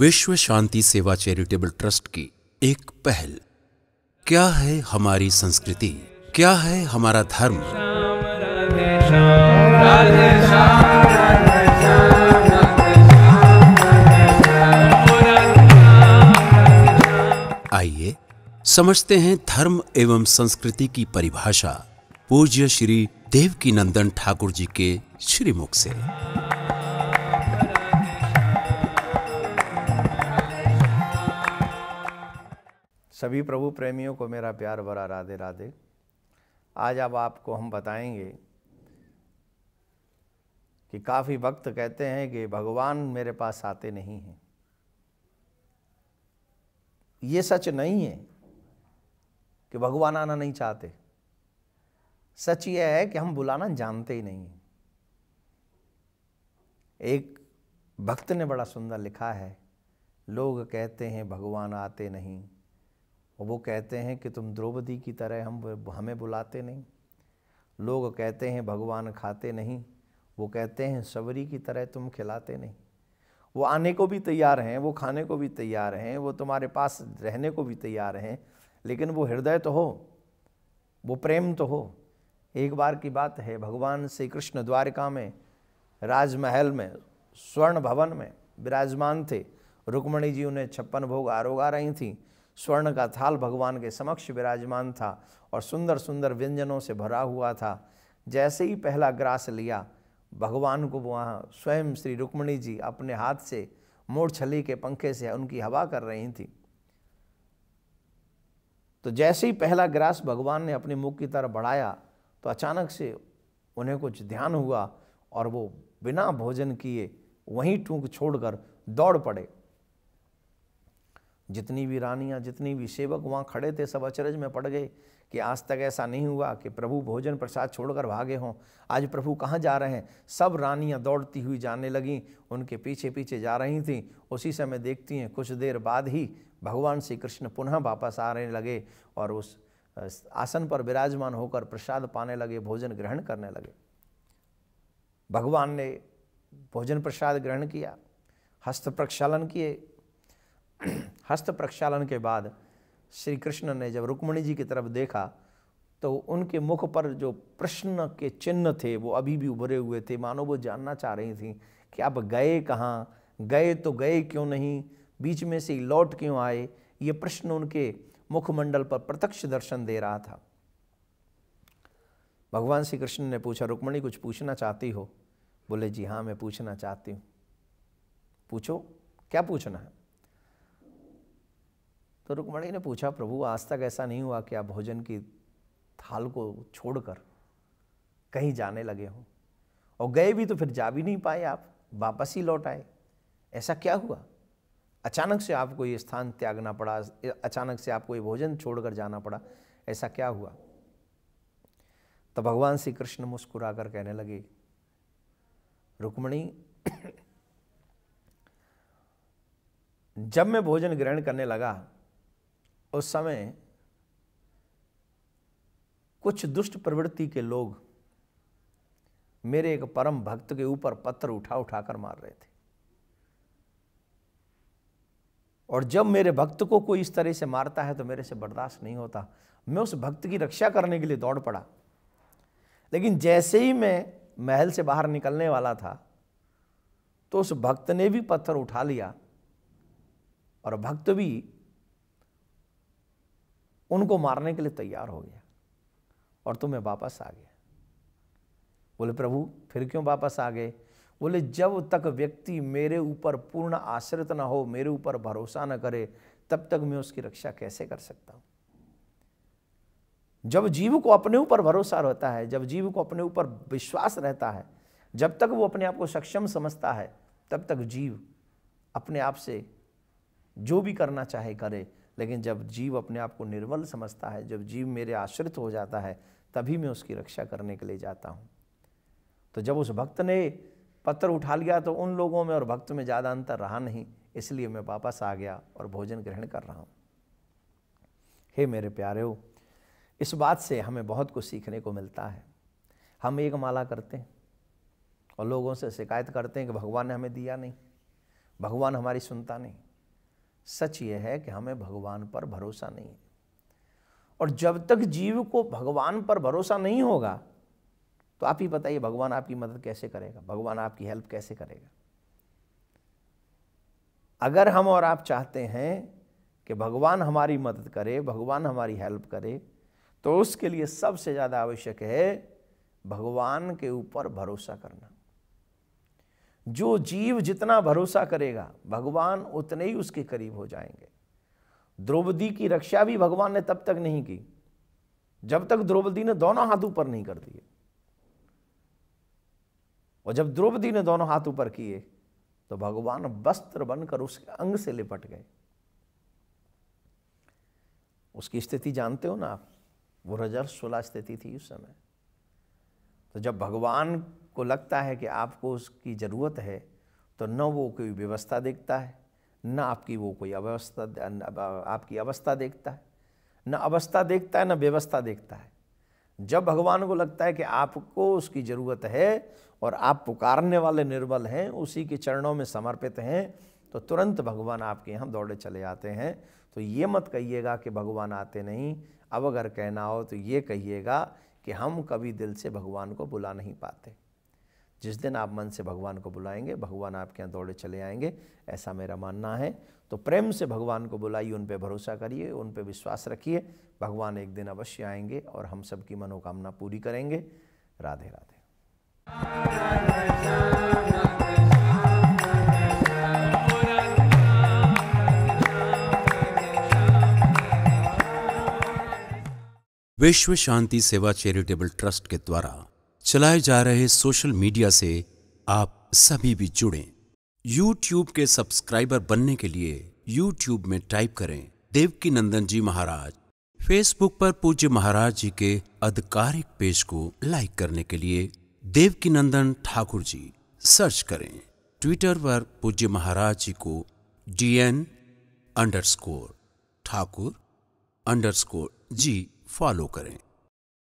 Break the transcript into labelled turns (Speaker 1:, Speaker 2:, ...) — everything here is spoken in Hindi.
Speaker 1: विश्व शांति सेवा चैरिटेबल ट्रस्ट की एक पहल क्या है हमारी संस्कृति क्या है हमारा धर्म आइए समझते हैं धर्म एवं संस्कृति की परिभाषा पूज्य श्री देव की नंदन ठाकुर जी के श्रीमुख से
Speaker 2: सभी प्रभु प्रेमियों को मेरा प्यार भरा राधे राधे आज अब आपको हम बताएंगे कि काफ़ी वक्त कहते हैं कि भगवान मेरे पास आते नहीं हैं ये सच नहीं है कि भगवान आना नहीं चाहते सच यह है कि हम बुलाना जानते ही नहीं हैं एक भक्त ने बड़ा सुंदर लिखा है लोग कहते हैं भगवान आते नहीं और वो कहते हैं कि तुम द्रौपदी की तरह हम हमें बुलाते नहीं लोग कहते हैं भगवान खाते नहीं वो कहते हैं सबरी की तरह तुम खिलाते नहीं वो आने को भी तैयार हैं वो खाने को भी तैयार हैं वो तुम्हारे पास रहने को भी तैयार हैं लेकिन वो हृदय तो हो वो प्रेम तो हो एक बार की बात है भगवान श्री कृष्ण द्वारिका में राजमहल में स्वर्ण भवन में विराजमान थे रुक्मणी जी उन्हें छप्पन भोग आरोगा रही थी स्वर्ण का थाल भगवान के समक्ष विराजमान था और सुंदर सुंदर व्यंजनों से भरा हुआ था जैसे ही पहला ग्रास लिया भगवान को वहाँ स्वयं श्री रुक्मणी जी अपने हाथ से मोरछली के पंखे से उनकी हवा कर रही थी तो जैसे ही पहला ग्रास भगवान ने अपने मुख की तरफ बढ़ाया तो अचानक से उन्हें कुछ ध्यान हुआ और वो बिना भोजन किए वहीं टूक छोड़कर दौड़ पड़े जितनी भी रानियाँ जितनी भी सेवक वहाँ खड़े थे सब अचरज में पड़ गए कि आज तक ऐसा नहीं हुआ कि प्रभु भोजन प्रसाद छोड़कर भागे हों आज प्रभु कहाँ जा रहे हैं सब रानियाँ दौड़ती हुई जाने लगीं उनके पीछे पीछे जा रही थीं उसी समय देखती हैं कुछ देर बाद ही भगवान श्री कृष्ण पुनः वापस आ रहे लगे और उस आसन पर विराजमान होकर प्रसाद पाने लगे भोजन ग्रहण करने लगे भगवान ने भोजन प्रसाद ग्रहण किया हस्त प्रक्षालन किए हस्त प्रक्षालन के बाद श्री कृष्ण ने जब रुक्मणी जी की तरफ देखा तो उनके मुख पर जो प्रश्न के चिन्ह थे वो अभी भी उभरे हुए थे मानो वो जानना चाह रही थी कि आप गए कहाँ गए तो गए क्यों नहीं बीच में से लौट क्यों आए ये प्रश्न उनके मुखमंडल पर प्रत्यक्ष दर्शन दे रहा था भगवान श्री कृष्ण ने पूछा रुक्मणी कुछ पूछना चाहती हो बोले जी हाँ मैं पूछना चाहती हूँ पूछो क्या पूछना है तो रुक्मणी ने पूछा प्रभु आज तक ऐसा नहीं हुआ कि आप भोजन की थाल को छोड़कर कहीं जाने लगे हों और गए भी तो फिर जा भी नहीं पाए आप वापस ही लौट आए ऐसा क्या हुआ अचानक से आपको ये स्थान त्यागना पड़ा अचानक से आपको ये भोजन छोड़कर जाना पड़ा ऐसा क्या हुआ तो भगवान श्री कृष्ण मुस्कुरा कर कहने लगे रुक्मणी जब मैं भोजन ग्रहण करने लगा उस समय कुछ दुष्ट प्रवृत्ति के लोग मेरे एक परम भक्त के ऊपर पत्थर उठा उठाकर मार रहे थे और जब मेरे भक्त को कोई इस तरह से मारता है तो मेरे से बर्दाश्त नहीं होता मैं उस भक्त की रक्षा करने के लिए दौड़ पड़ा लेकिन जैसे ही मैं महल से बाहर निकलने वाला था तो उस भक्त ने भी पत्थर उठा लिया और भक्त भी उनको मारने के लिए तैयार हो गया और तुम्हें वापस आ गया बोले प्रभु फिर क्यों वापस आ गए बोले जब तक व्यक्ति मेरे ऊपर पूर्ण आश्रित ना हो मेरे ऊपर भरोसा ना करे तब तक मैं उसकी रक्षा कैसे कर सकता हूं जब जीव को अपने ऊपर भरोसा रहता है जब जीव को अपने ऊपर विश्वास रहता है जब तक वो अपने आप को सक्षम समझता है तब तक जीव अपने आप से जो भी करना चाहे करे लेकिन जब जीव अपने आप को निर्मल समझता है जब जीव मेरे आश्रित हो जाता है तभी मैं उसकी रक्षा करने के लिए जाता हूँ तो जब उस भक्त ने पत्थर उठा लिया तो उन लोगों में और भक्त में ज़्यादा अंतर रहा नहीं इसलिए मैं वापस आ गया और भोजन ग्रहण कर रहा हूँ हे मेरे प्यारे हो इस बात से हमें बहुत कुछ सीखने को मिलता है हम एक माला करते हैं और लोगों से शिकायत करते हैं कि भगवान ने हमें दिया नहीं भगवान हमारी सुनता नहीं सच यह है कि हमें भगवान पर भरोसा नहीं है और जब तक जीव को भगवान पर भरोसा नहीं होगा तो आप ही बताइए भगवान आपकी मदद कैसे करेगा भगवान आपकी हेल्प कैसे करेगा अगर हम और आप चाहते हैं कि भगवान हमारी मदद करे भगवान हमारी हेल्प करे तो उसके लिए सबसे ज़्यादा आवश्यक है भगवान के ऊपर भरोसा करना जो जीव जितना भरोसा करेगा भगवान उतने ही उसके करीब हो जाएंगे द्रौपदी की रक्षा भी भगवान ने तब तक नहीं की जब तक द्रौपदी ने दोनों हाथ ऊपर नहीं कर दिए और जब द्रौपदी ने दोनों हाथ ऊपर किए तो भगवान वस्त्र बनकर उसके अंग से लिपट गए उसकी स्थिति जानते हो ना आप वो रजर सुलह स्थिति थी उस समय तो जब भगवान को लगता है कि आपको उसकी ज़रूरत है तो न वो कोई व्यवस्था देखता है न आपकी वो कोई अवस्था आपकी अवस्था देखता है न अवस्था देखता है न व्यवस्था देखता है जब भगवान को लगता है कि आपको उसकी ज़रूरत है और आप पुकारने वाले निर्बल हैं उसी के चरणों में समर्पित हैं तो तुरंत भगवान आपके यहाँ दौड़े चले आते हैं तो ये मत कहिएगा कि भगवान आते नहीं अब अगर कहना हो तो ये कहिएगा कि हम कभी दिल से भगवान को बुला नहीं पाते जिस दिन आप मन से भगवान को बुलाएंगे भगवान आपके यहाँ दौड़े चले आएंगे ऐसा मेरा मानना है तो प्रेम से भगवान को बुलाइए उन पर भरोसा करिए उन पर विश्वास रखिए भगवान एक दिन अवश्य आएंगे और हम सबकी मनोकामना पूरी करेंगे राधे राधे
Speaker 1: विश्व शांति सेवा चैरिटेबल ट्रस्ट के द्वारा चलाए जा रहे सोशल मीडिया से आप सभी भी जुड़ें यूट्यूब के सब्सक्राइबर बनने के लिए यूट्यूब में टाइप करें देवकी नंदन जी महाराज फेसबुक पर पूज्य महाराज जी के आधिकारिक पेज को लाइक करने के लिए देवकी नंदन ठाकुर जी सर्च करें ट्विटर पर पूज्य महाराज जी को D N underscore Thakur underscore ji follow करें